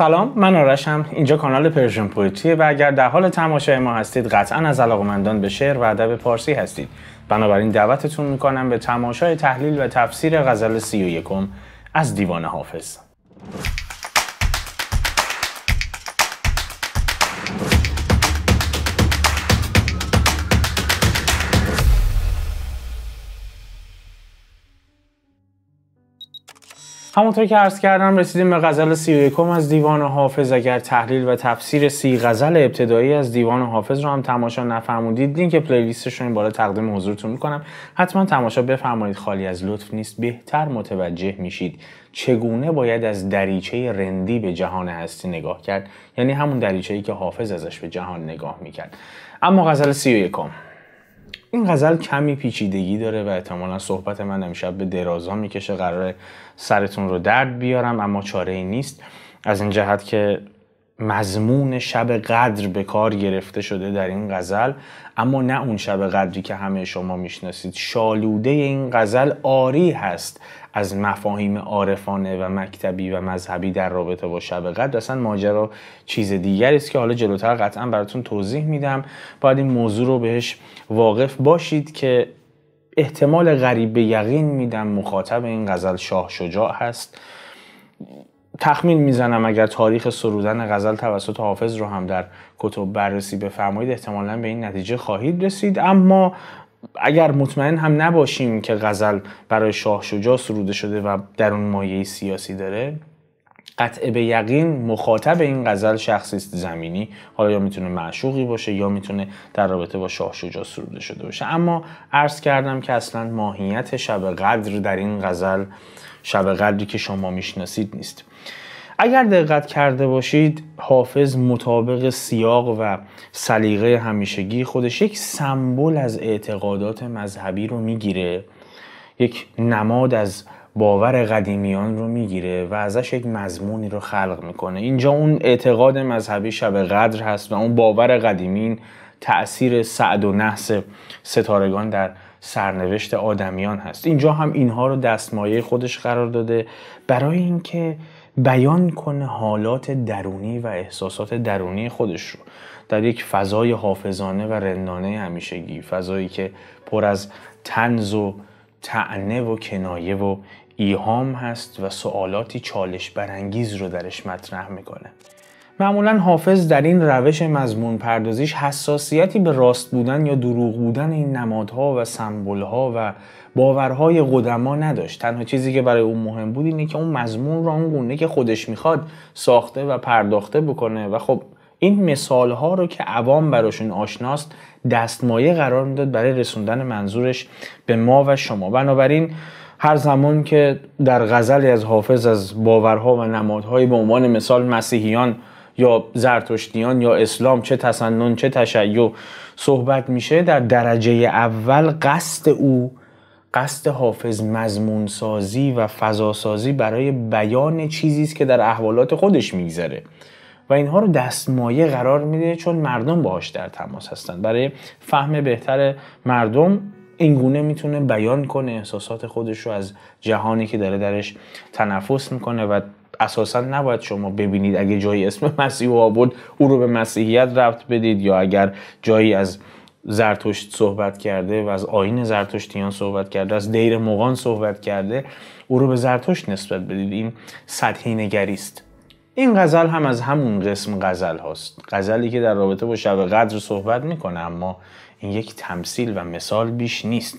سلام من آرشم اینجا کانال پرژن پویتریه و اگر در حال تماشای ما هستید قطعا از علاقمندان به شعر و ادب پارسی هستید بنابراین دعوتتون میکنم به تماشای تحلیل و تفسیر غزل سی و یکم از دیوان حافظ همونطور که عرض کردم رسیدیم به غزل سی و از دیوان حافظ اگر تحلیل و تفسیر سی غزل ابتدایی از دیوان حافظ رو هم تماشا نفرمودید لینک پلیلیستش رو این بالا تقدیم حضورتون میکنم حتما تماشا بفرمایید خالی از لطف نیست بهتر متوجه میشید چگونه باید از دریچه رندی به جهان هستی نگاه کرد یعنی همون ای که حافظ ازش به جهان نگاه میکرد اما غزل سی و این غزل کمی پیچیدگی داره و احتمالا صحبت من امشب به درازا میکشه قرار سرتون رو درد بیارم اما چاره ای نیست از این جهت که مضمون شب قدر به کار گرفته شده در این غزل اما نه اون شب قدری که همه شما میشناسید شالوده این غزل آری هست از مفاهیم عارفانه و مکتبی و مذهبی در رابطه با شب قدر اصلا ماجرا چیز دیگری است که حالا جلوتر قطعا براتون توضیح میدم باید این موضوع رو بهش واقف باشید که احتمال غریب به یقین میدم مخاطب این غزل شاه شجاع هست تخمین میزنم اگر تاریخ سرودن غزل توسط حافظ رو هم در کتب بررسی بفرمایید احتمالا به این نتیجه خواهید رسید اما اگر مطمئن هم نباشیم که غزل برای شاه شجاع سروده شده و در اون مایه سیاسی داره قطع به یقین مخاطب این غزل شخصی است زمینی حالا یا میتونه معشوقی باشه یا میتونه در رابطه با شاه شجاع سروده شده باشه اما عرض کردم که اصلا ماهیت شب قدر در این غزل شب قدری که شما میشناسید نیست اگر دقت کرده باشید حافظ مطابق سیاق و سلیقه همیشگی خودش یک سمبل از اعتقادات مذهبی رو میگیره یک نماد از باور قدیمیان رو میگیره و ازش یک مضمونی رو خلق میکنه اینجا اون اعتقاد مذهبی شب قدر هست و اون باور قدیمین تأثیر سعد و نحس ستارگان در سرنوشت آدمیان هست اینجا هم اینها رو دستمایه خودش قرار داده برای اینکه بیان کنه حالات درونی و احساسات درونی خودش رو در یک فضای حافظانه و رندانه همیشگی فضایی که پر از تنز و تعنه و کنایه و ایهام هست و سوالاتی چالش برانگیز رو درش مطرح میکنه معمولا حافظ در این روش مضمون پردازیش حساسیتی به راست بودن یا دروغ بودن این نمادها و سمبولها و باورهای قدما نداشت تنها چیزی که برای اون مهم بود اینه که اون مضمون را اون گونه که خودش میخواد ساخته و پرداخته بکنه و خب این مثال ها رو که عوام براشون آشناست دستمایه قرار میداد برای رسوندن منظورش به ما و شما بنابراین هر زمان که در غزلی از حافظ از باورها و نمادهایی به عنوان مثال مسیحیان یا زرتشتیان یا اسلام چه تسنن چه تشیع صحبت میشه در درجه اول قصد او قصد حافظ مضمون سازی و فضا سازی برای بیان چیزی است که در احوالات خودش میگذره و اینها رو دستمایه قرار میده چون مردم باهاش در تماس هستن برای فهم بهتر مردم اینگونه میتونه بیان کنه احساسات خودش رو از جهانی که داره درش تنفس میکنه و اساسا نباید شما ببینید اگه جایی اسم مسیح آورد او رو به مسیحیت رفت بدید یا اگر جایی از زرتشت صحبت کرده و از آین زرتشتیان صحبت کرده از دیر مغان صحبت کرده او رو به زرتشت نسبت بدید این سطحی نگریست این غزل هم از همون قسم غزل هاست غزلی که در رابطه با شب قدر صحبت میکنه اما این یک تمثیل و مثال بیش نیست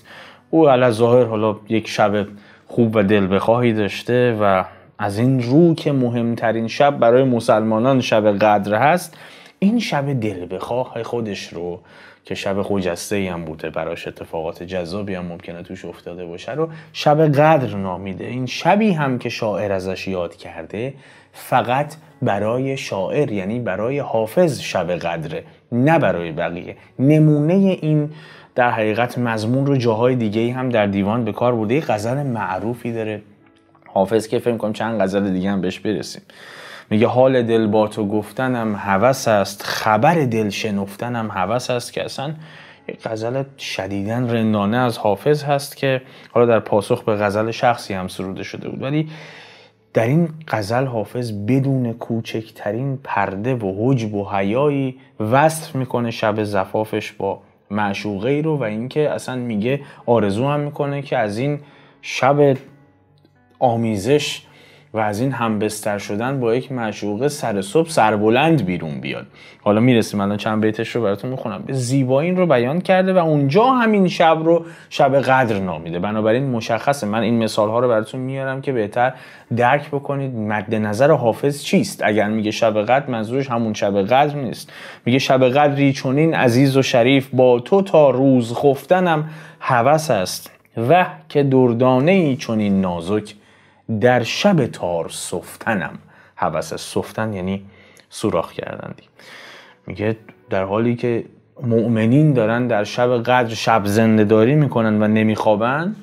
او علا ظاهر حالا یک شب خوب و دل بخواهی داشته و از این رو که مهمترین شب برای مسلمانان شب قدر هست این شب دل بخواه خودش رو که شب خوجسته ای هم بوده براش اتفاقات جذابی هم ممکنه توش افتاده باشه رو شب قدر نامیده این شبی هم که شاعر ازش یاد کرده فقط برای شاعر یعنی برای حافظ شب قدره نه برای بقیه نمونه این در حقیقت مضمون رو جاهای دیگه هم در دیوان به کار برده غزل معروفی داره حافظ که فکر کنم چند غزل دیگه هم بهش برسیم میگه حال دل با تو گفتنم هوس است خبر دل شنفتنم هوس است که اصلا غزل شدیدن رندانه از حافظ هست که حالا در پاسخ به غزل شخصی هم سروده شده بود ولی در این غزل حافظ بدون کوچکترین پرده و حجب و حیایی وصف میکنه شب زفافش با معشوقه ای رو و اینکه اصلا میگه آرزو هم میکنه که از این شب آمیزش و از این همبستر شدن با یک مشوقه سر صبح سربلند بیرون بیاد حالا میرسیم الان چند بیتش رو براتون میخونم زیبایی این رو بیان کرده و اونجا همین شب رو شب قدر نامیده بنابراین مشخصه من این مثال ها رو براتون میارم که بهتر درک بکنید مد نظر حافظ چیست اگر میگه شب قدر منظورش همون شب قدر نیست میگه شب قدری چنین عزیز و شریف با تو تا روز خفتنم هوس است و که دردانه ای چنین نازک در شب تار سفتنم حوس سفتن یعنی سوراخ کردندی میگه در حالی که مؤمنین دارن در شب قدر شب زنده داری میکنن و نمیخوابن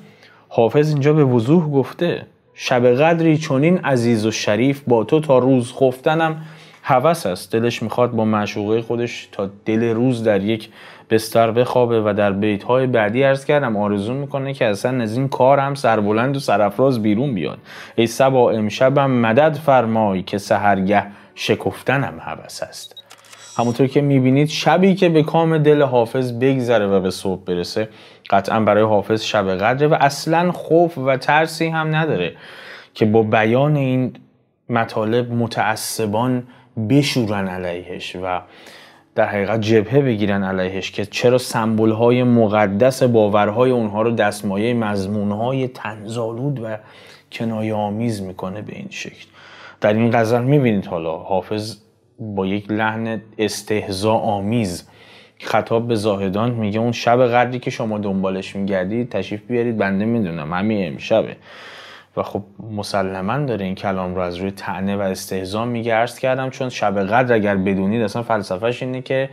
حافظ اینجا به وضوح گفته شب قدری چنین عزیز و شریف با تو تا روز خفتنم هوس است دلش میخواد با معشوقه خودش تا دل روز در یک بستر بخوابه و در بیت های بعدی عرض کردم آرزو میکنه که اصلا از این کار هم سربلند و سرفراز بیرون بیاد ای سبا امشبم مدد فرمای که سهرگه شکفتنم حبس است همونطور که میبینید شبی که به کام دل حافظ بگذره و به صبح برسه قطعا برای حافظ شب قدره و اصلا خوف و ترسی هم نداره که با بیان این مطالب متعصبان بشورن علیهش و در حقیقت جبهه بگیرن علیهش که چرا سمبول های مقدس باورهای اونها رو دستمایه مضمون های تنزالود و کنایه آمیز میکنه به این شکل در این غزل میبینید حالا حافظ با یک لحن استهزا آمیز خطاب به زاهدان میگه اون شب قدری که شما دنبالش میگردید تشریف بیارید بنده میدونم همین امشبه و خب مسلما داره این کلام رو از روی تنه و استهزا میگه کردم چون شب قدر اگر بدونید اصلا فلسفهش اینه که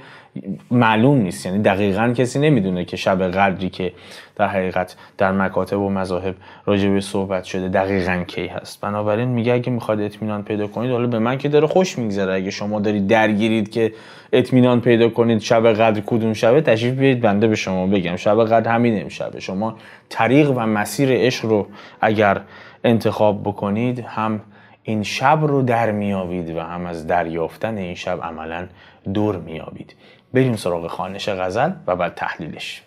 معلوم نیست یعنی دقیقا کسی نمیدونه که شب قدری که در حقیقت در مکاتب و مذاهب راجع به صحبت شده دقیقا کی هست بنابراین میگه اگه میخواد اطمینان پیدا کنید حالا به من که داره خوش میگذره اگه شما دارید درگیرید که اطمینان پیدا کنید شب قدر کدوم شبه تشریف بیارید بنده به شما بگم شب قدر همین امشبه شما طریق و مسیر عشق رو اگر انتخاب بکنید هم این شب رو در میابید و هم از دریافتن این شب عملا دور میابید بریم سراغ خانش غزل و بعد تحلیلش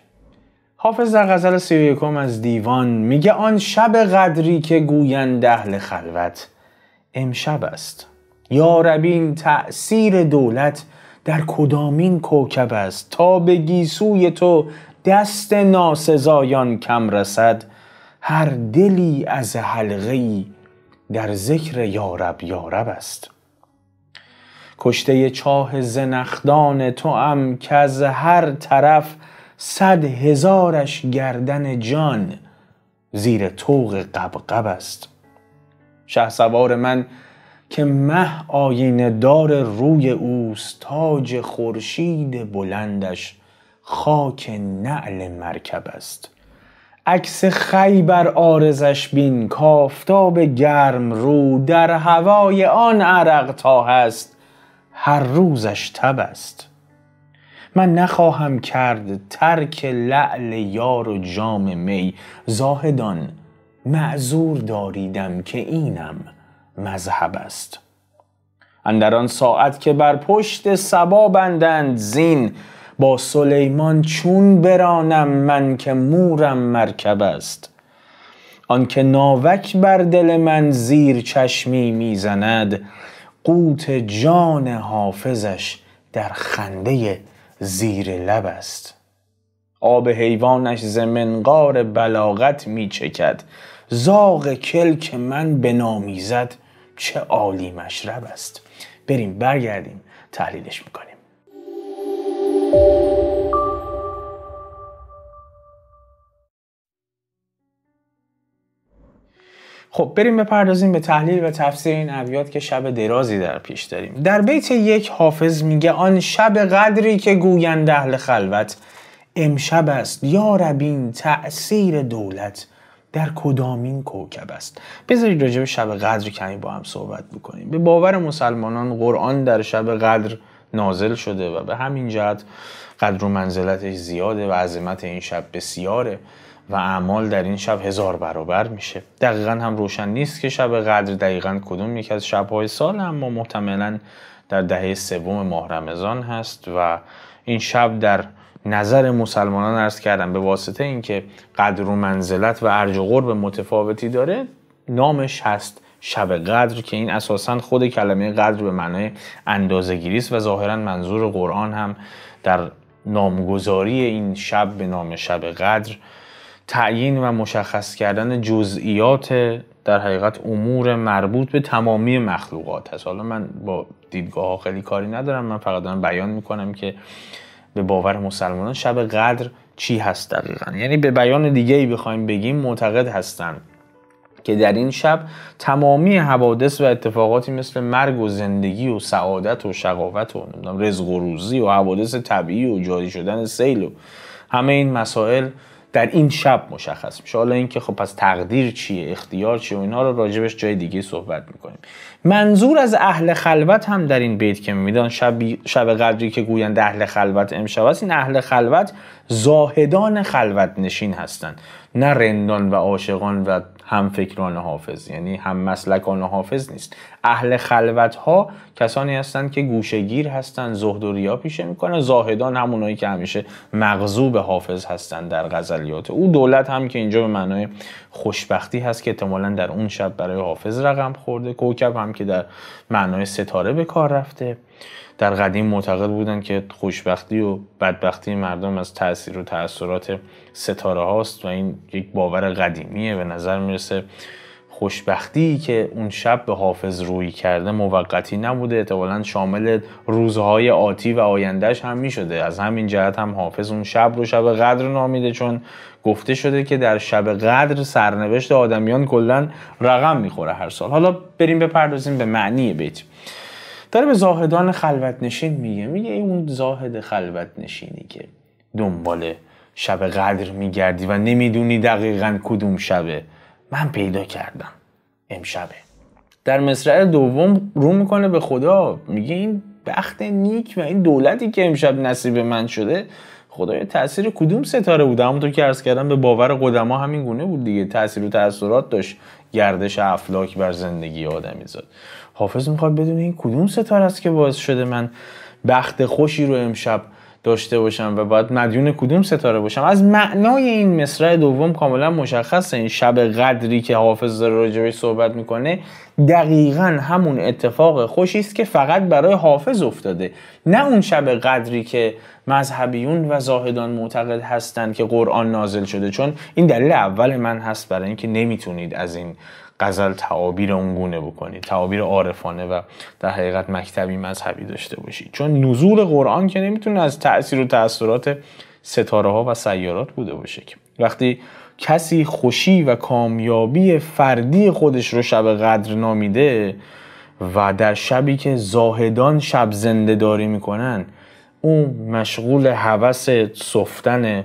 حافظ در غزل سی از دیوان میگه آن شب قدری که گویند اهل خلوت امشب است یا ربین تأثیر دولت در کدامین کوکب است تا به گیسوی تو دست ناسزایان کم رسد هر دلی از حلقه در ذکر یارب یارب است کشته چاه زنخدان تو ام که از هر طرف صد هزارش گردن جان زیر توق قبقب است شه سوار من که مه آینه دار روی اوست تاج خورشید بلندش خاک نعل مرکب است عکس خیبر آرزش بین کافتاب گرم رو در هوای آن عرق تا هست هر روزش تب است من نخواهم کرد ترک لعل یار و جام می زاهدان معذور داریدم که اینم مذهب است اندر آن ساعت که بر پشت سبا بندند زین با سلیمان چون برانم من که مورم مرکب است آنکه ناوک بر دل من زیر چشمی میزند قوت جان حافظش در خنده زیر لب است آب حیوانش زمنقار منقار بلاغت میچکد زاغ کلک من بنامیزد چه عالی مشرب است بریم برگردیم تحلیلش میکنیم خب بریم بپردازیم به تحلیل و تفسیر این ابیات که شب درازی در پیش داریم در بیت یک حافظ میگه آن شب قدری که گویند اهل خلوت امشب است یا ربین تاثیر دولت در کدامین کوکب است بذارید راجع به شب قدر کمی با هم صحبت بکنیم به باور مسلمانان قرآن در شب قدر نازل شده و به همین جهت قدر و منزلتش زیاده و عظمت این شب بسیاره و اعمال در این شب هزار برابر میشه دقیقا هم روشن نیست که شب قدر دقیقا کدوم یکی از شبهای سال اما محتملا در دهه سوم ماه رمضان هست و این شب در نظر مسلمانان ارز کردم به واسطه اینکه قدر و منزلت و ارج و قرب متفاوتی داره نامش هست شب قدر که این اساسا خود کلمه قدر به معنای اندازگیری است و ظاهرا منظور قرآن هم در نامگذاری این شب به نام شب قدر تعیین و مشخص کردن جزئیات در حقیقت امور مربوط به تمامی مخلوقات هست حالا من با دیدگاه خیلی کاری ندارم من فقط دارم بیان میکنم که به باور مسلمانان شب قدر چی هست دقیقا یعنی به بیان دیگه ای بخوایم بگیم معتقد هستند که در این شب تمامی حوادث و اتفاقاتی مثل مرگ و زندگی و سعادت و شقاوت و رزق و روزی و حوادث طبیعی و جاری شدن سیل و همه این مسائل در این شب مشخص میشه حالا اینکه خب پس تقدیر چیه اختیار چیه و اینها رو راجبش جای دیگه صحبت میکنیم منظور از اهل خلوت هم در این بیت که میدان شب, شب قدری که گویند اهل خلوت امشب است این اهل خلوت زاهدان خلوت نشین هستند نه رندان و عاشقان و هم فکران حافظ یعنی هم مسلکان حافظ نیست اهل خلوت ها کسانی هستند که گوشگیر هستند زهد و ریا پیشه میکنن زاهدان همونایی که همیشه مغزوب حافظ هستند در غزلیات او دولت هم که اینجا به معنای خوشبختی هست که احتمالا در اون شب برای حافظ رقم خورده کوکب هم که در معنای ستاره به کار رفته در قدیم معتقد بودن که خوشبختی و بدبختی مردم از تاثیر و تاثرات ستاره هاست و این یک باور قدیمیه به نظر میرسه خوشبختی که اون شب به حافظ روی کرده موقتی نبوده احتمالا شامل روزهای آتی و آیندهش هم می شده از همین جهت هم حافظ اون شب رو شب قدر نامیده چون گفته شده که در شب قدر سرنوشت آدمیان کلا رقم میخوره هر سال حالا بریم بپردازیم به معنی بیت داره به زاهدان خلوت نشین میگه میگه اون زاهد خلوت نشینی که دنبال شب قدر میگردی و نمیدونی دقیقا کدوم شبه من پیدا کردم امشبه در مصرع دوم رو میکنه به خدا میگه این بخت نیک و این دولتی که امشب نصیب من شده خدایا تاثیر کدوم ستاره بود همونطور که ارز کردم به باور قدما همین گونه بود دیگه تاثیر و تاثیرات داشت گردش افلاک بر زندگی آدمی زاد حافظ میخواد بدونه این کدوم ستاره است که باعث شده من بخت خوشی رو امشب داشته باشم و باید مدیون کدوم ستاره باشم از معنای این مصرع دوم کاملا مشخصه این شب قدری که حافظ داره راجبش صحبت میکنه دقیقا همون اتفاق خوشی است که فقط برای حافظ افتاده نه اون شب قدری که مذهبیون و زاهدان معتقد هستند که قرآن نازل شده چون این دلیل اول من هست برای اینکه نمیتونید از این غزل تعابیر اونگونه بکنید تعابیر عارفانه و در حقیقت مکتبی مذهبی داشته باشید چون نزول قرآن که نمیتونه از تاثیر و تاثیرات ستاره ها و سیارات بوده باشه وقتی کسی خوشی و کامیابی فردی خودش رو شب قدر نامیده و در شبی که زاهدان شب زنده داری میکنن اون مشغول هوس سفتن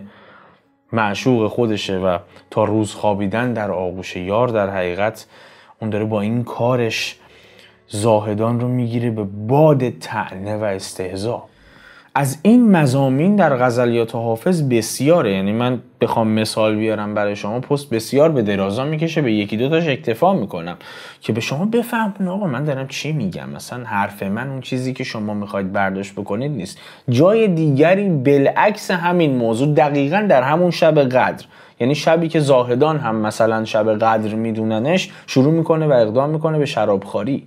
معشوق خودشه و تا روز خوابیدن در آغوش یار در حقیقت اون داره با این کارش زاهدان رو میگیره به باد تعنه و استهزا از این مزامین در غزلیات حافظ بسیاره یعنی من بخوام مثال بیارم برای شما پست بسیار به درازا میکشه به یکی دو تاش اکتفا میکنم که به شما بفهم آقا من دارم چی میگم مثلا حرف من اون چیزی که شما میخواید برداشت بکنید نیست جای دیگری بالعکس همین موضوع دقیقا در همون شب قدر یعنی شبی که زاهدان هم مثلا شب قدر میدوننش شروع میکنه و اقدام میکنه به شرابخوری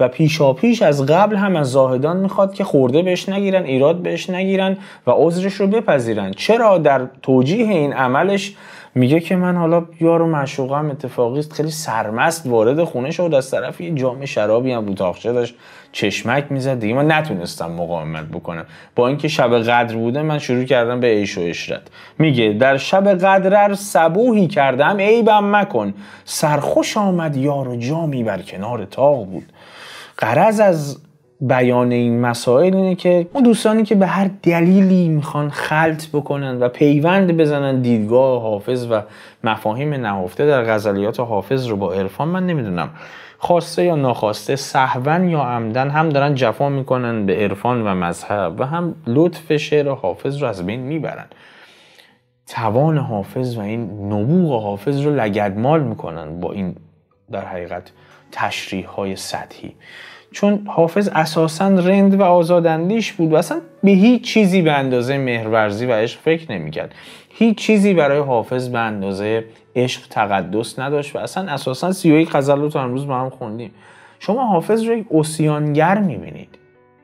و پیشا پیش از قبل هم از زاهدان میخواد که خورده بهش نگیرن ایراد بهش نگیرن و عذرش رو بپذیرن چرا در توجیه این عملش میگه که من حالا یارو معشوقم اتفاقی است خیلی سرمست وارد خونه شد از طرف یه جام شرابی هم بود داشت چشمک میزد دیگه من نتونستم مقاومت بکنم با اینکه شب قدر بوده من شروع کردم به عیش و عشرت میگه در شب قدر سبوهی کردم عیبم مکن سرخوش آمد یار و جامی بر کنار تاق بود غرض از بیان این مسائل اینه که اون دوستانی که به هر دلیلی میخوان خلط بکنن و پیوند بزنن دیدگاه حافظ و مفاهیم نهفته در غزلیات حافظ رو با عرفان من نمیدونم خواسته یا ناخواسته سهون یا عمدن هم دارن جفا میکنن به عرفان و مذهب و هم لطف شعر حافظ رو از بین میبرن توان حافظ و این نبوغ حافظ رو لگدمال میکنن با این در حقیقت تشریح های سطحی چون حافظ اساسا رند و آزاداندیش بود و اصلا به هیچ چیزی به اندازه مهرورزی و عشق فکر نمیکرد هیچ چیزی برای حافظ به اندازه عشق تقدس نداشت و اصلا اساسا سیوی قزل رو تا امروز با هم خوندیم شما حافظ رو یک اوسیانگر میبینید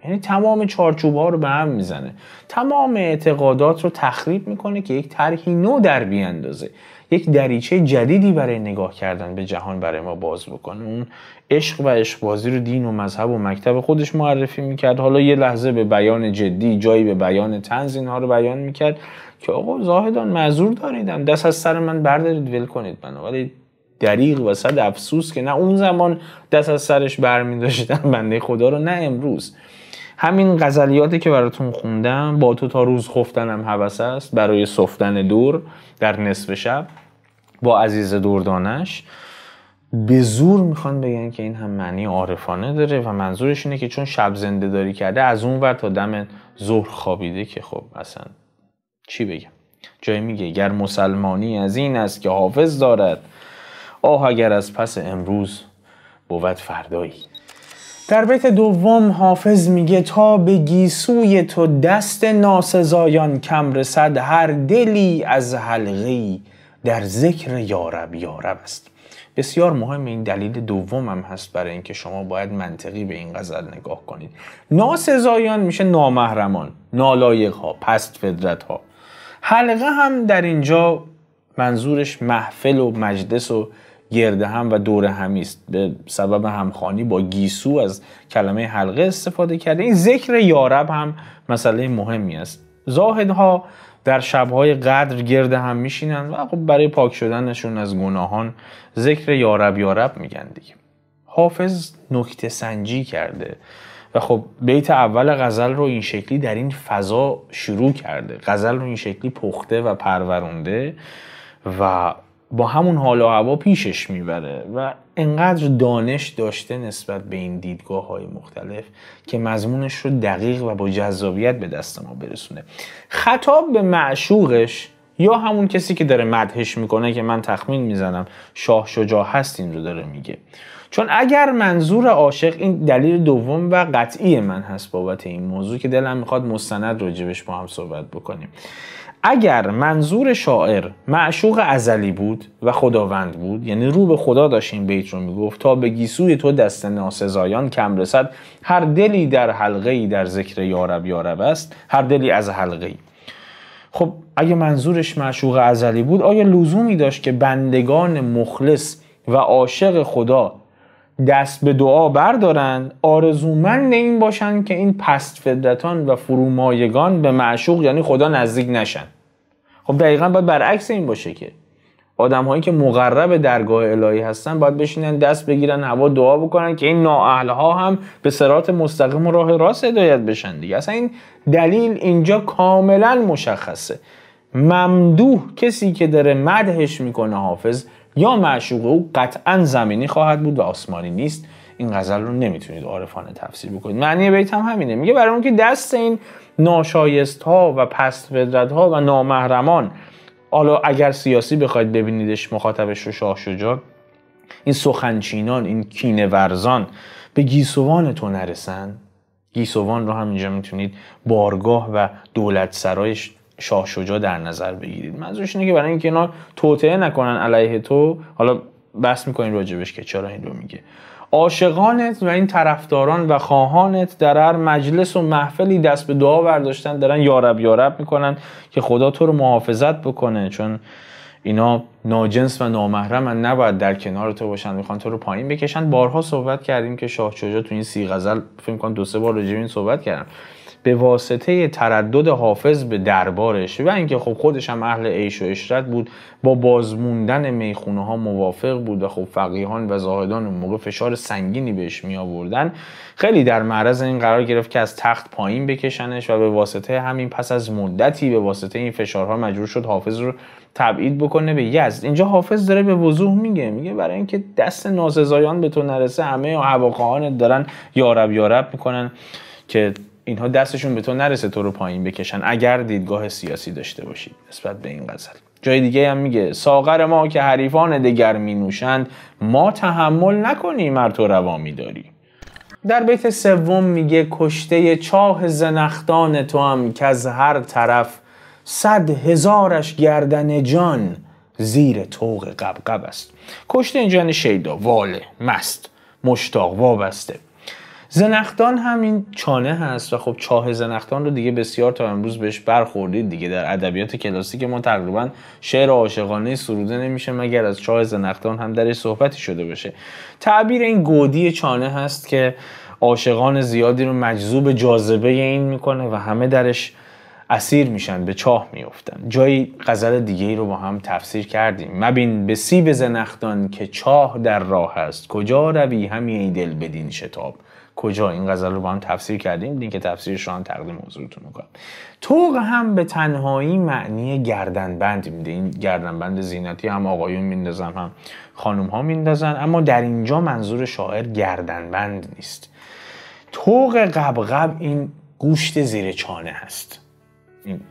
یعنی تمام چارچوب ها رو به هم میزنه تمام اعتقادات رو تخریب میکنه که یک طرحی نو در بیاندازه یک دریچه جدیدی برای نگاه کردن به جهان برای ما باز بکنه اون عشق و بازی رو دین و مذهب و مکتب خودش معرفی میکرد حالا یه لحظه به بیان جدی جایی به بیان تنز اینها رو بیان میکرد که آقا زاهدان معذور داریدم دست از سر من بردارید ول کنید منو ولی دریغ و صد افسوس که نه اون زمان دست از سرش برمیداشتن بنده خدا رو نه امروز همین غزلیاتی که براتون خوندم با تو تا روز خفتنم حوس است برای سفتن دور در نصف شب با عزیز دوردانش به زور میخوان بگن که این هم معنی عارفانه داره و منظورش اینه که چون شب زنده داری کرده از اون ور تا دم ظهر خوابیده که خب اصلا چی بگم جای میگه گر مسلمانی از این است که حافظ دارد آه اگر از پس امروز بود فردایی در بیت دوم حافظ میگه تا به گیسوی تو دست ناسزایان کم رسد هر دلی از حلقه در ذکر یارب یارب است بسیار مهم این دلیل دوم هم هست برای اینکه شما باید منطقی به این غزل نگاه کنید ناسزایان میشه نامهرمان نالایق ها پست فدرت ها حلقه هم در اینجا منظورش محفل و مجلس و گرد هم و دور همی است به سبب همخانی با گیسو از کلمه حلقه استفاده کرده این ذکر یارب هم مسئله مهمی است زاهدها در شبهای قدر گرد هم میشینند و خب برای پاک شدنشون از گناهان ذکر یارب یارب میگن دیگه حافظ نکته سنجی کرده و خب بیت اول غزل رو این شکلی در این فضا شروع کرده غزل رو این شکلی پخته و پرورونده و با همون حال و هوا پیشش میبره و انقدر دانش داشته نسبت به این دیدگاه های مختلف که مضمونش رو دقیق و با جذابیت به دست ما برسونه خطاب به معشوقش یا همون کسی که داره مدهش میکنه که من تخمین میزنم شاه شجاع هست این رو داره میگه چون اگر منظور عاشق این دلیل دوم و قطعی من هست بابت این موضوع که دلم میخواد مستند راجبش با هم صحبت بکنیم اگر منظور شاعر معشوق ازلی بود و خداوند بود یعنی رو به خدا داشت این بیت رو میگفت تا به گیسوی تو دست ناسزایان کم رسد هر دلی در حلقه ای در ذکر یارب یارب است هر دلی از حلقه ای خب اگه منظورش معشوق ازلی بود آیا لزومی داشت که بندگان مخلص و عاشق خدا دست به دعا بردارند آرزومند این باشن که این پست فدرتان و فرومایگان به معشوق یعنی خدا نزدیک نشن خب دقیقا باید برعکس این باشه که آدم هایی که مقرب درگاه الهی هستن باید بشینن دست بگیرن هوا دعا بکنن که این نااهل ها هم به سرات مستقیم و راه راست هدایت بشن دیگه اصلا این دلیل اینجا کاملا مشخصه ممدوح کسی که داره مدهش میکنه حافظ یا معشوق او قطعا زمینی خواهد بود و آسمانی نیست این غزل رو نمیتونید عارفانه تفسیر بکنید معنی بیت هم همینه میگه برای اون که دست این ناشایست ها و پست فدرت ها و نامحرمان حالا اگر سیاسی بخواید ببینیدش مخاطبش رو شاه شجا این سخنچینان این کینه ورزان به گیسوان تو نرسن گیسوان رو هم اینجا میتونید بارگاه و دولت سرایش شاه شجاع در نظر بگیرید منظورش اینه که برای اینکه اینا توطعه نکنن علیه تو حالا بس میکنین راجبش که چرا این رو میگه عاشقانت و این طرفداران و خواهانت در هر مجلس و محفلی دست به دعا برداشتن دارن یارب یارب میکنن که خدا تو رو محافظت بکنه چون اینا ناجنس و نامحرمن نباید در کنار تو باشن میخوان تو رو پایین بکشن بارها صحبت کردیم که شاه شجاع تو این سی غزل فکر کنم دو سه بار راجع صحبت کردم به واسطه تردد حافظ به دربارش و اینکه خب خودش هم اهل عیش و اشرت بود با بازموندن میخونه ها موافق بود و خب فقیهان و زاهدان اون موقع فشار سنگینی بهش می آوردن خیلی در معرض این قرار گرفت که از تخت پایین بکشنش و به واسطه همین پس از مدتی به واسطه این فشارها مجبور شد حافظ رو تبعید بکنه به یزد اینجا حافظ داره به وضوح میگه میگه برای اینکه دست ناسزایان به تو نرسه همه هواخواهانت دارن یارب یارب میکنن که اینها دستشون به تو نرسه تو رو پایین بکشن اگر دیدگاه سیاسی داشته باشید نسبت به این غزل جای دیگه هم میگه ساغر ما که حریفان دگر می نوشند ما تحمل نکنیم ار تو روا میداری. داری در بیت سوم میگه کشته چاه زنختان تو هم که از هر طرف صد هزارش گردن جان زیر طوق قبقب است کشته اینجا یعنی شیدا واله مست مشتاق وابسته زنختان هم این چانه هست و خب چاه زنختان رو دیگه بسیار تا امروز بهش برخوردید دیگه در ادبیات کلاسیک ما تقریبا شعر عاشقانه سروده نمیشه مگر از چاه زنختان هم درش صحبتی شده بشه تعبیر این گودی چانه هست که عاشقان زیادی رو مجذوب جاذبه این میکنه و همه درش اسیر میشن به چاه میفتن جایی غزل دیگه ای رو با هم تفسیر کردیم مبین به سیب زنختان که چاه در راه است کجا روی همی ای دل بدین شتاب کجا این غزل رو با هم تفسیر کردیم که تفسیرش رو هم تقدیم حضورتون میکنم طوق هم به تنهایی معنی گردنبند میده این گردنبند زینتی هم آقایون میندازن هم خانم ها میندازن اما در اینجا منظور شاعر گردنبند نیست طوق قبقب این گوشت زیر چانه هست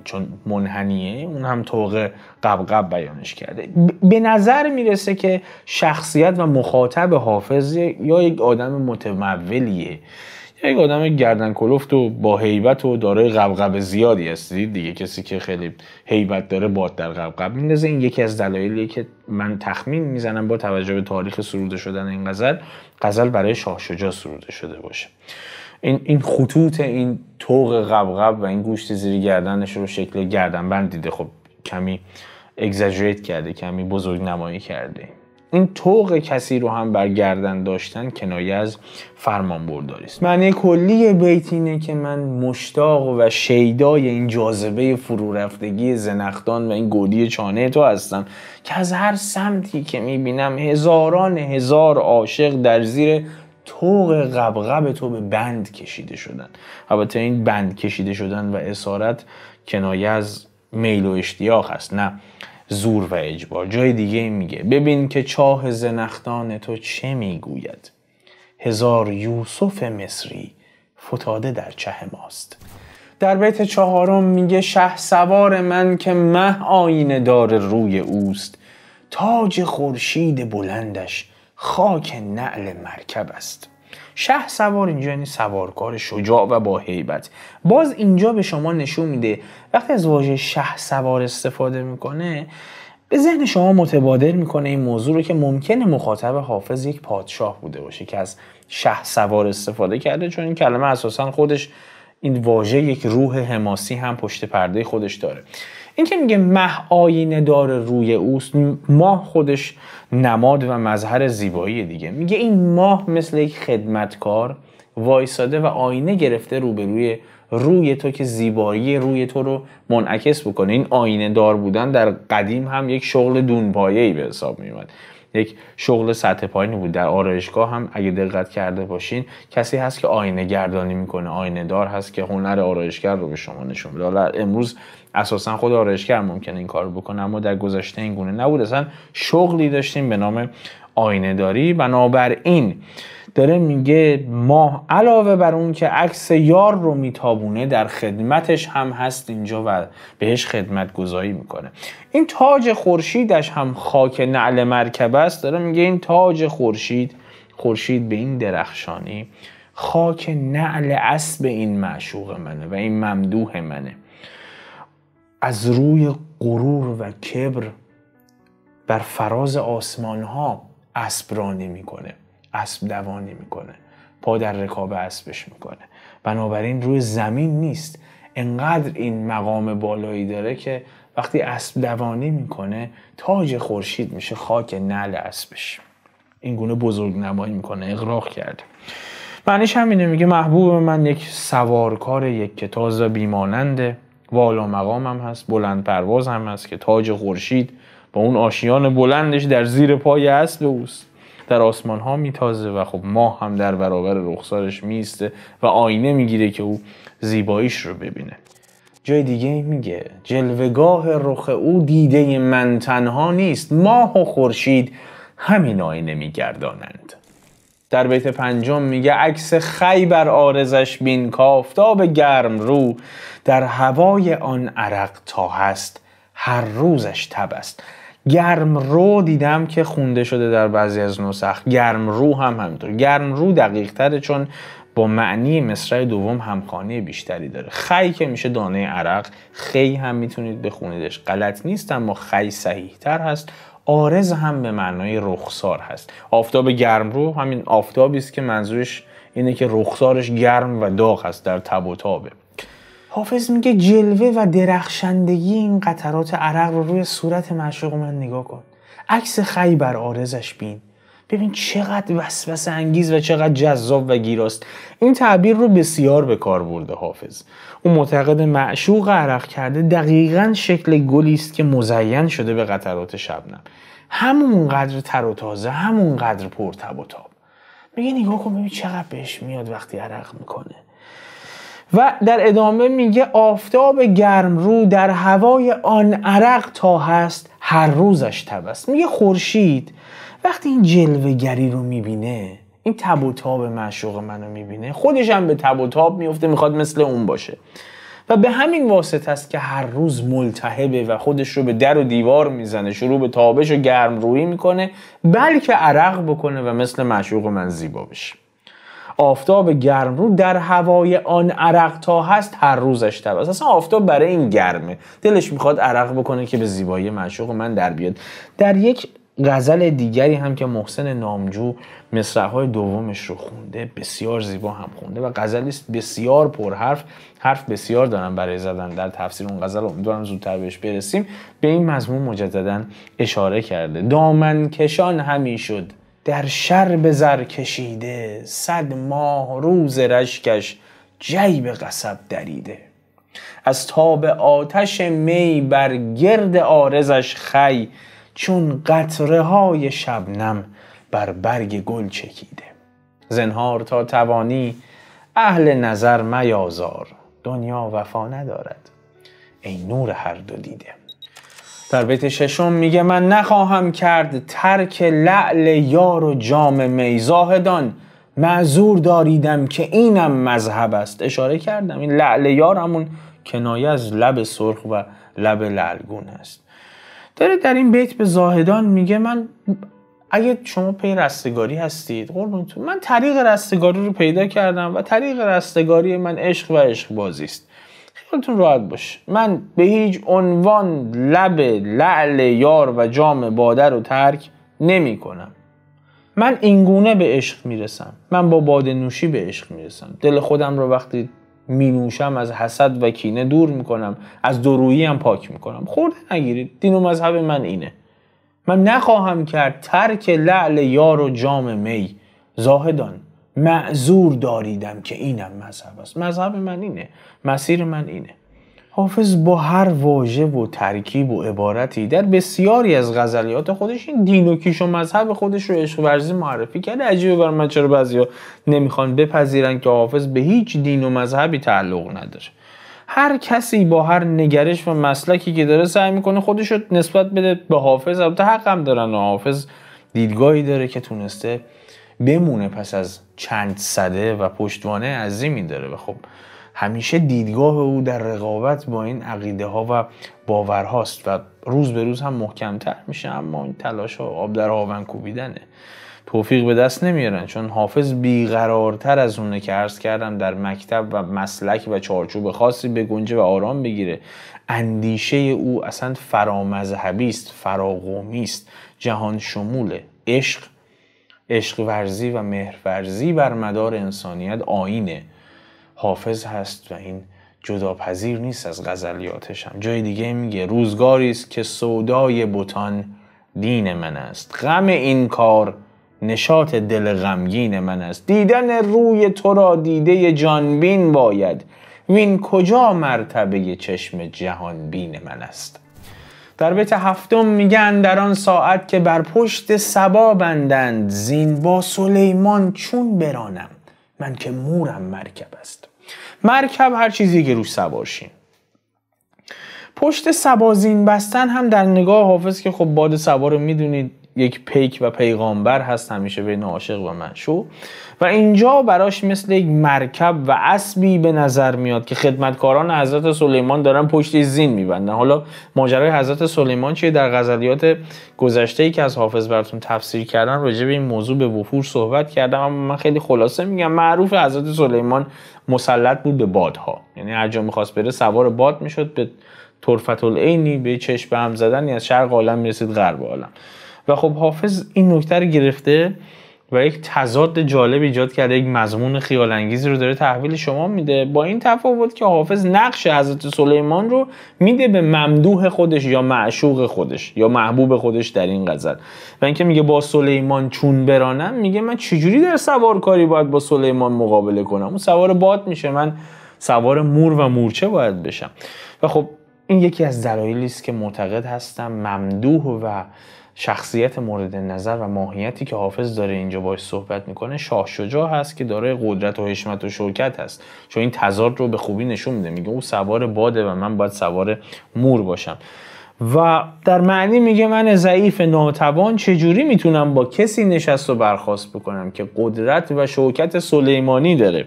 چون منحنیه اون هم طوق قبقب بیانش کرده به نظر میرسه که شخصیت و مخاطب حافظ یا یک آدم متمولیه یا یک آدم گردن کلفت و با حیبت و دارای قبقب زیادی هستید دیگه کسی که خیلی حیبت داره باد در قبقب میندازه این یکی از دلایلیه که من تخمین میزنم با توجه به تاریخ سروده شدن این غزل غزل برای شاه شجاع سروده شده باشه این, این خطوط این طوق قبقب و این گوشت زیر گردنش رو شکل گردن بند دیده خب کمی اگزاجریت کرده کمی بزرگ نمایی کرده این طوق کسی رو هم بر گردن داشتن کنایه از فرمان است معنی کلی بیت اینه که من مشتاق و شیدای این جاذبه فرورفتگی رفتگی و این گودی چانه تو هستم که از هر سمتی که میبینم هزاران هزار عاشق در زیر طوق قبقب تو به بند کشیده شدن البته این بند کشیده شدن و اسارت کنایه از میل و اشتیاق هست نه زور و اجبار جای دیگه میگه ببین که چاه زنختان تو چه میگوید هزار یوسف مصری فتاده در چه ماست در بیت چهارم میگه شه سوار من که مه آینه دار روی اوست تاج خورشید بلندش خاک نعل مرکب است شه سوار اینجا یعنی سوارکار شجاع و با حیبت باز اینجا به شما نشون میده وقتی از واژه شه سوار استفاده میکنه به ذهن شما متبادر میکنه این موضوع رو که ممکنه مخاطب حافظ یک پادشاه بوده باشه که از شه سوار استفاده کرده چون این کلمه اساسا خودش این واژه یک روح حماسی هم پشت پرده خودش داره این که میگه مه آینه دار روی اوست ماه خودش نماد و مظهر زیبایی دیگه میگه این ماه مثل یک خدمتکار وایساده و آینه گرفته روبروی روی تو که زیبایی روی تو رو منعکس بکنه این آینه دار بودن در قدیم هم یک شغل ای به حساب میومد یک شغل سطح پایینی بود در آرایشگاه هم اگه دقت کرده باشین کسی هست که آینه گردانی میکنه آینه دار هست که هنر آرایشگر رو به شما نشون بده حالا امروز اساسا خود آرایشگر ممکن این کار بکنه اما در گذشته این گونه نبود اصلا شغلی داشتیم به نام آینه داری بنابراین داره میگه ما علاوه بر اون که عکس یار رو میتابونه در خدمتش هم هست اینجا و بهش خدمت گذاری میکنه این تاج خورشیدش هم خاک نعل مرکب است داره میگه این تاج خورشید خورشید به این درخشانی خاک نعل اسب این معشوق منه و این ممدوح منه از روی غرور و کبر بر فراز آسمان ها اسب رانی میکنه اسب دوانی میکنه پا در رکاب اسبش میکنه بنابراین روی زمین نیست انقدر این مقام بالایی داره که وقتی اسب دوانی میکنه تاج خورشید میشه خاک نل اسبش این گونه بزرگ نمایی میکنه اغراق کرده معنیش همینه میگه محبوب من یک سوارکار یک که تازه بیماننده والا مقام هم هست بلند پرواز هم هست که تاج خورشید با اون آشیان بلندش در زیر پای اسب اوست در آسمان ها میتازه و خب ماه هم در برابر رخسارش میسته و آینه میگیره که او زیباییش رو ببینه جای دیگه میگه جلوگاه رخ او دیده من تنها نیست ماه و خورشید همین آینه میگردانند در بیت پنجم میگه عکس خی بر آرزش بین کافتاب گرم رو در هوای آن عرق تا هست هر روزش تب است گرم رو دیدم که خونده شده در بعضی از نسخ گرم رو هم همینطور گرم رو دقیق تره چون با معنی مصرع دوم همخانه بیشتری داره خی که میشه دانه عرق خی هم میتونید بخونیدش غلط نیست اما خی صحیح تر هست آرز هم به معنای رخسار هست آفتاب گرم رو همین آفتابی است که منظورش اینه که رخسارش گرم و داغ هست در تب و تابه حافظ میگه جلوه و درخشندگی این قطرات عرق رو روی صورت معشوق من نگاه کن عکس خی بر آرزش بین ببین چقدر وسوسه انگیز و چقدر جذاب و گیراست این تعبیر رو بسیار به کار برده حافظ او معتقد معشوق عرق کرده دقیقا شکل گلی است که مزین شده به قطرات شبنم همونقدر تر و تازه همونقدر پرتب و تاب میگه نگاه کن ببین چقدر بهش میاد وقتی عرق میکنه و در ادامه میگه آفتاب گرم رو در هوای آن عرق تا هست هر روزش تب است میگه خورشید وقتی این گری رو میبینه این تب و تاب معشوق منو میبینه خودش هم به تب و تاب میفته میخواد مثل اون باشه و به همین واسطه است که هر روز ملتهبه و خودش رو به در و دیوار میزنه شروع به تابش و گرم روی میکنه بلکه عرق بکنه و مثل معشوق من زیبا بشه آفتاب گرم رو در هوای آن عرق تا هست هر روزش تب اصلا آفتاب برای این گرمه دلش میخواد عرق بکنه که به زیبایی معشوق من در بیاد در یک غزل دیگری هم که محسن نامجو مصرعهای دومش رو خونده بسیار زیبا هم خونده و غزلی است بسیار پرحرف حرف بسیار دارم برای زدن در تفسیر اون غزل امیدوارم زودتر بهش برسیم به این مضمون مجددا اشاره کرده دامن کشان همی شد در شر زر کشیده صد ماه روز رشکش جیب قصب دریده از تاب آتش می بر گرد آرزش خی چون قطره های شبنم بر برگ گل چکیده زنهار تا توانی اهل نظر میازار دنیا وفا ندارد ای نور هر دو دیده در بیت ششم میگه من نخواهم کرد ترک لعل یار و جام می زاهدان معذور داریدم که اینم مذهب است اشاره کردم این لعل یار همون کنایه از لب سرخ و لب لعلگون است داره در این بیت به زاهدان میگه من اگه شما پی رستگاری هستید قربونتون من طریق رستگاری رو پیدا کردم و طریق رستگاری من عشق و عشق بازی است راحت باش من به هیچ عنوان لب لعل یار و جام باده رو ترک نمی کنم من اینگونه به عشق میرسم من با باده نوشی به عشق میرسم دل خودم رو وقتی می نوشم از حسد و کینه دور میکنم از درویی هم پاک میکنم خورده نگیرید دین و مذهب من اینه من نخواهم کرد ترک لعل یار و جام می زاهدان معذور داریدم که اینم مذهب است مذهب من اینه مسیر من اینه حافظ با هر واژه و ترکیب و عبارتی در بسیاری از غزلیات خودش این دین و کیش و مذهب خودش رو عشق ورزی معرفی کرده عجیبه بر من چرا بعضیا نمیخوان بپذیرن که حافظ به هیچ دین و مذهبی تعلق نداره هر کسی با هر نگرش و مسلکی که داره سعی میکنه خودش رو نسبت بده به حافظ البته حقم دارن و حافظ دیدگاهی داره که تونسته بمونه پس از چند صده و پشتوانه عظیمی داره و خب همیشه دیدگاه او در رقابت با این عقیده ها و باورهاست و روز به روز هم محکمتر میشه اما این تلاش ها آب در آون کوبیدنه توفیق به دست نمیارن چون حافظ بیقرارتر از اونه که عرض کردم در مکتب و مسلک و چارچوب خاصی به گنجه و آرام بگیره اندیشه او اصلا فرامذهبی است فراقومی است جهان شموله عشق عشق ورزی و مهر ورزی بر مدار انسانیت آینه حافظ هست و این جداپذیر نیست از غزلیاتش هم جای دیگه میگه روزگاری است که سودای بوتان دین من است غم این کار نشاط دل غمگین من است دیدن روی تو را دیده جانبین باید وین کجا مرتبه چشم جهان بین من است در بیت هفتم میگن در آن ساعت که بر پشت سبا بندند زین با سلیمان چون برانم من که مورم مرکب است مرکب هر چیزی که روش سوارشین پشت سبا زین بستن هم در نگاه حافظ که خب باد سبا رو میدونید یک پیک و پیغامبر هست همیشه بین عاشق و منشو و اینجا براش مثل یک مرکب و اسبی به نظر میاد که خدمتکاران حضرت سلیمان دارن پشت زین میبندن حالا ماجرای حضرت سلیمان چیه در غزلیات گذشته ای که از حافظ براتون تفسیر کردن راجع به این موضوع به وفور صحبت کردم اما من خیلی خلاصه میگم معروف حضرت سلیمان مسلط بود به بادها یعنی هر جا میخواست بره سوار باد میشد به طرفت العینی به چشم هم زدن یعنی از شرق عالم میرسید غرب عالم و خب حافظ این نکته رو گرفته و یک تضاد جالب ایجاد کرده یک مضمون خیال رو داره تحویل شما میده با این تفاوت که حافظ نقش حضرت سلیمان رو میده به ممدوح خودش یا معشوق خودش یا محبوب خودش در این غزل و اینکه میگه با سلیمان چون برانم میگه من چجوری در سوارکاری باید با سلیمان مقابله کنم اون سوار باد میشه من سوار مور و مورچه باید بشم و خب این یکی از دلایلی است که معتقد هستم ممدوح و شخصیت مورد نظر و ماهیتی که حافظ داره اینجا باش صحبت میکنه شاه شجاع هست که دارای قدرت و حشمت و شوکت هست چون این تضاد رو به خوبی نشون میده میگه او سوار باده و من باید سوار مور باشم و در معنی میگه من ضعیف ناتوان چجوری میتونم با کسی نشست و برخواست بکنم که قدرت و شوکت سلیمانی داره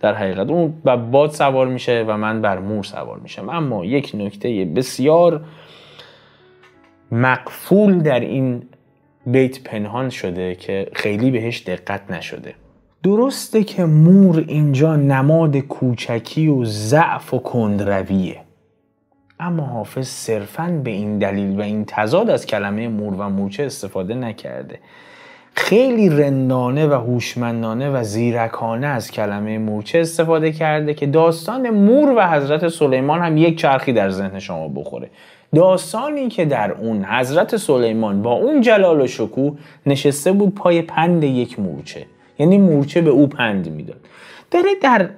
در حقیقت اون باد سوار میشه و من بر مور سوار میشم اما یک نکته بسیار مقفول در این بیت پنهان شده که خیلی بهش دقت نشده درسته که مور اینجا نماد کوچکی و ضعف و کندرویه اما حافظ صرفا به این دلیل و این تضاد از کلمه مور و مورچه استفاده نکرده خیلی رندانه و هوشمندانه و زیرکانه از کلمه مورچه استفاده کرده که داستان مور و حضرت سلیمان هم یک چرخی در ذهن شما بخوره داستانی که در اون حضرت سلیمان با اون جلال و شکوه نشسته بود پای پند یک مورچه یعنی مورچه به او پند میداد داره در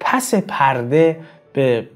پس پرده به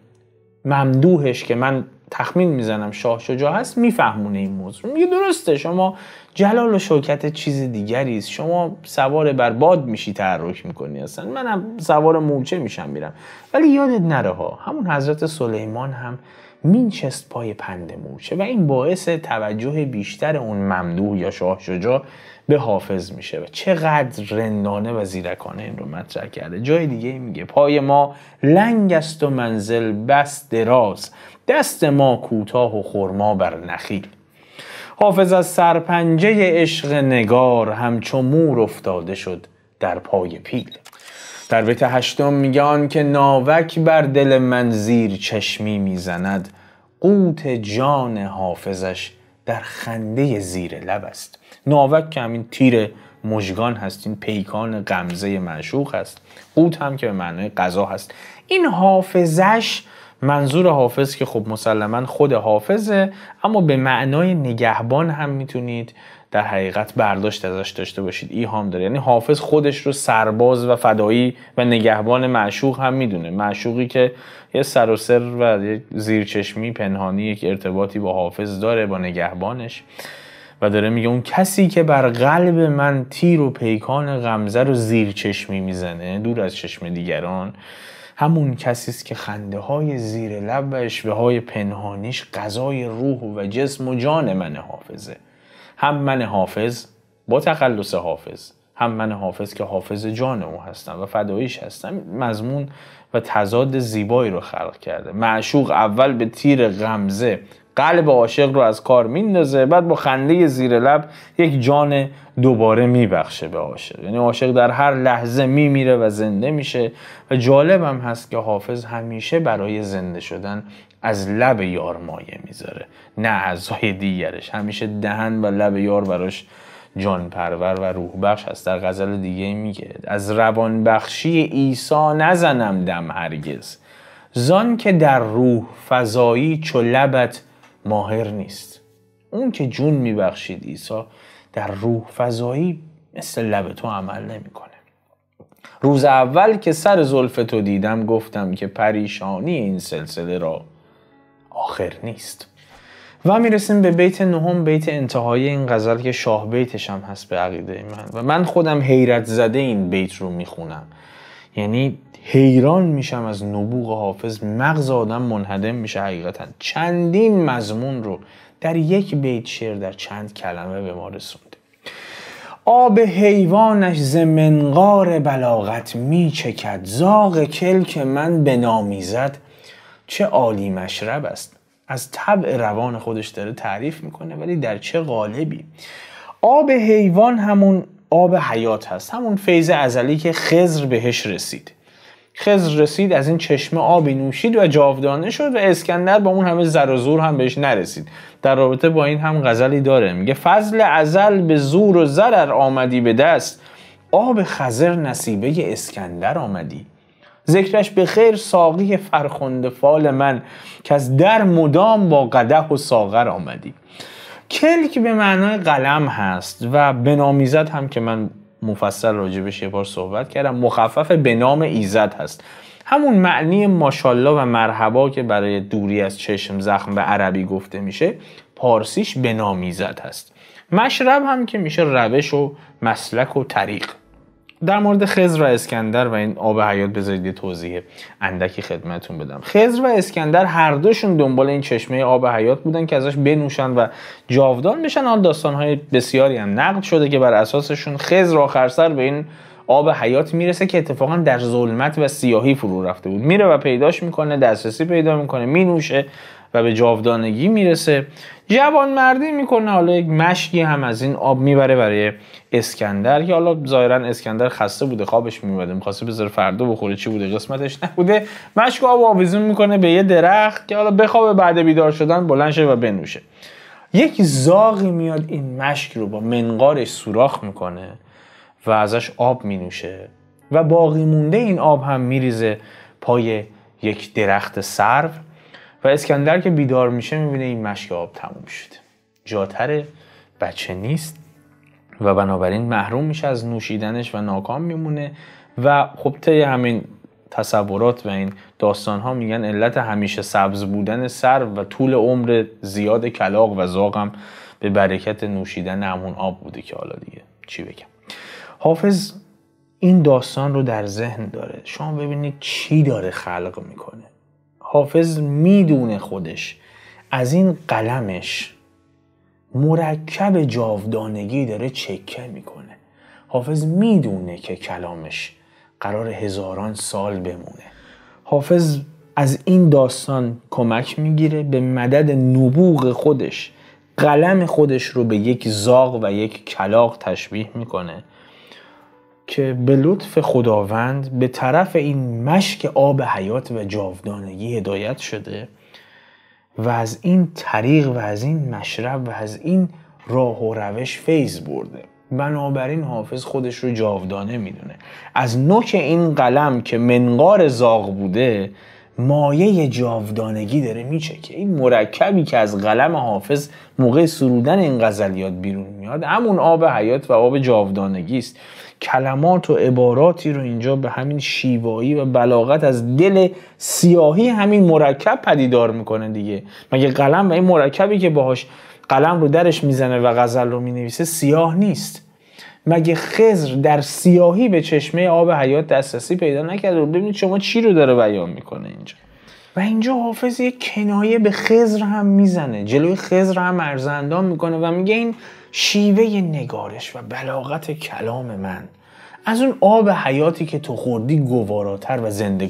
ممدوهش که من تخمین میزنم شاه شجاع هست میفهمونه این موضوع میگه درسته شما جلال و شوکت چیز دیگری است شما سوار بر باد میشی تحرک میکنی اصلا منم سوار مورچه میشم میرم ولی یادت نره ها همون حضرت سلیمان هم مینشست پای پند مورچه و این باعث توجه بیشتر اون ممدوح یا شاه شجاع به حافظ میشه و چقدر رندانه و زیرکانه این رو مطرح کرده جای دیگه میگه پای ما لنگ است و منزل بس دراز دست ما کوتاه و خرما بر نخیل حافظ از سرپنجه عشق نگار همچو مور افتاده شد در پای پیل در بیت هشتم میگه آن که ناوک بر دل من زیر چشمی میزند قوت جان حافظش در خنده زیر لب است ناوک که همین تیر مژگان هست این پیکان غمزه معشوق هست قوت هم که به معنای قضا هست این حافظش منظور حافظ که خب مسلما خود حافظه اما به معنای نگهبان هم میتونید در حقیقت برداشت ازش داشته باشید ایهام داره یعنی حافظ خودش رو سرباز و فدایی و نگهبان معشوق هم میدونه معشوقی که یه سر و سر و یه زیرچشمی پنهانی یک ارتباطی با حافظ داره با نگهبانش و داره میگه اون کسی که بر قلب من تیر و پیکان غمزه رو زیرچشمی میزنه دور از چشم دیگران همون کسی است که خنده های زیر لب و اشوه های پنهانیش غذای روح و جسم و جان من حافظه هم من حافظ با تقلص حافظ هم من حافظ که حافظ جان او هستم و فدایش هستم مضمون و تضاد زیبایی رو خلق کرده معشوق اول به تیر غمزه قلب عاشق رو از کار میندازه بعد با خنده زیر لب یک جان دوباره میبخشه به عاشق یعنی عاشق در هر لحظه میمیره و زنده میشه و جالب هم هست که حافظ همیشه برای زنده شدن از لب یار مایه میذاره نه اعضای دیگرش همیشه دهن و لب یار براش جان پرور و روح بخش هست در غزل دیگه میگه از روان بخشی ایسا نزنم دم هرگز زان که در روح فضایی چو لبت ماهر نیست اون که جون میبخشید عیسی در روح فضایی مثل لب تو عمل نمیکنه روز اول که سر زلف تو دیدم گفتم که پریشانی این سلسله را آخر نیست و میرسیم به بیت نهم بیت انتهای این غزل که شاه بیتش هم هست به عقیده من و من خودم حیرت زده این بیت رو میخونم یعنی حیران میشم از نبوغ حافظ مغز آدم منهدم میشه حقیقتا چندین مضمون رو در یک بیت شعر در چند کلمه به ما رسونده آب حیوانش ز منقار بلاغت میچکد زاغ که من به چه عالی مشرب است از طبع روان خودش داره تعریف میکنه ولی در چه قالبی آب حیوان همون آب حیات هست همون فیض ازلی که خزر بهش رسید خزر رسید از این چشمه آبی نوشید و جاودانه شد و اسکندر با اون همه زر و زور هم بهش نرسید در رابطه با این هم غزلی داره میگه فضل ازل به زور و زرر آمدی به دست آب خزر نصیبه اسکندر آمدی ذکرش به خیر ساقی فرخنده فال من که از در مدام با قده و ساغر آمدی کلک به معنای قلم هست و بنامیزد هم که من مفصل راجبش یه بار صحبت کردم مخفف به نام ایزد هست همون معنی ماشالله و مرحبا که برای دوری از چشم زخم به عربی گفته میشه پارسیش به هست مشرب هم که میشه روش و مسلک و طریق در مورد خزر و اسکندر و این آب حیات بذارید یه توضیح اندکی خدمتون بدم خزر و اسکندر هر دوشون دنبال این چشمه آب حیات بودن که ازش بنوشن و جاودان بشن داستان داستانهای بسیاری هم نقد شده که بر اساسشون خزر آخر سر به این آب حیات میرسه که اتفاقا در ظلمت و سیاهی فرو رفته بود میره و پیداش میکنه دسترسی پیدا میکنه مینوشه و به جاودانگی میرسه جوان مردی میکنه حالا یک مشکی هم از این آب میبره برای اسکندر که حالا ظاهرا اسکندر خسته بوده خوابش میبوده میخواسته بذاره فردا بخوره چی بوده قسمتش نبوده مشک آب آویزون میکنه به یه درخت که حالا بخوابه بعد بیدار شدن بلند شه و بنوشه یک زاغی میاد این مشک رو با منقارش سوراخ میکنه و ازش آب مینوشه و باقی مونده این آب هم میریزه پای یک درخت سرو و اسکندر که بیدار میشه میبینه این مشک آب تموم شده جاتر بچه نیست و بنابراین محروم میشه از نوشیدنش و ناکام میمونه و خب طی همین تصورات و این داستان ها میگن علت همیشه سبز بودن سر و طول عمر زیاد کلاق و زاغم به برکت نوشیدن همون آب بوده که حالا دیگه چی بگم حافظ این داستان رو در ذهن داره شما ببینید چی داره خلق میکنه حافظ میدونه خودش از این قلمش مرکب جاودانگی داره چکه میکنه حافظ میدونه که کلامش قرار هزاران سال بمونه حافظ از این داستان کمک میگیره به مدد نبوغ خودش قلم خودش رو به یک زاغ و یک کلاق تشبیه میکنه که به لطف خداوند به طرف این مشک آب حیات و جاودانگی هدایت شده و از این طریق و از این مشرب و از این راه و روش فیض برده بنابراین حافظ خودش رو جاودانه میدونه از نوک این قلم که منقار زاغ بوده مایه جاودانگی داره میچکه این مرکبی که از قلم حافظ موقع سرودن این غزلیات بیرون میاد همون آب حیات و آب جاودانگی است کلمات و عباراتی رو اینجا به همین شیوایی و بلاغت از دل سیاهی همین مرکب پدیدار میکنه دیگه مگه قلم و این مرکبی که باهاش قلم رو درش میزنه و غزل رو مینویسه سیاه نیست مگه خزر در سیاهی به چشمه آب حیات دسترسی پیدا نکرده و ببینید شما چی رو داره بیان میکنه اینجا و اینجا حافظ یک کنایه به خزر هم میزنه جلوی خزر هم ارزندان میکنه و میگه این شیوه نگارش و بلاغت کلام من از اون آب حیاتی که تو خوردی گواراتر و زنده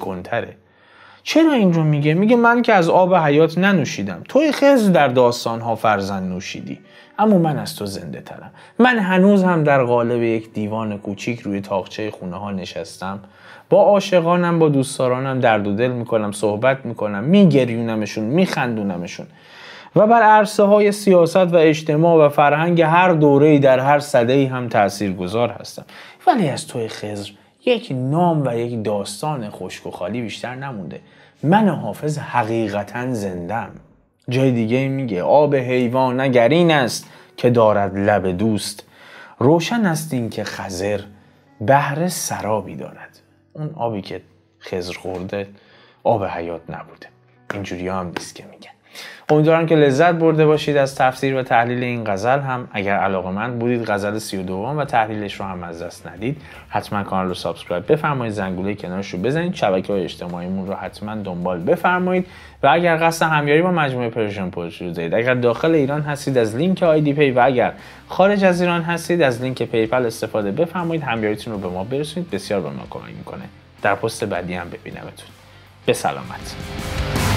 چرا این رو میگه؟ میگه من که از آب حیات ننوشیدم توی خز در داستانها فرزن نوشیدی اما من از تو زنده ترم من هنوز هم در قالب یک دیوان کوچیک روی تاقچه خونه ها نشستم با عاشقانم با دوستارانم درد و دل میکنم صحبت میکنم میگریونمشون میخندونمشون و بر عرصه های سیاست و اجتماع و فرهنگ هر دوره در هر صده هم گذار هستند ولی از توی خزر یک نام و یک داستان خشک و خالی بیشتر نمونده من حافظ حقیقتا زندم جای دیگه میگه آب حیوان نگرین است که دارد لب دوست روشن است این که خزر بهره سرابی دارد اون آبی که خزر خورده آب حیات نبوده اینجوری هم نیست که میگن امیدوارم که لذت برده باشید از تفسیر و تحلیل این غزل هم اگر علاقه من بودید غزل 32 و تحلیلش رو هم از دست ندید حتما کانال رو سابسکرایب بفرمایید زنگوله کنارش رو بزنید شبکه های اجتماعیمون رو حتما دنبال بفرمایید و اگر قصد همیاری با مجموعه پرشن پولش رو دارید اگر داخل ایران هستید از لینک آیدی پی و اگر خارج از ایران هستید از لینک پیپل استفاده بفرمایید همیاریتون رو به ما برسونید بسیار به ما کمک میکنه در پست بعدی هم ببینمتون به سلامت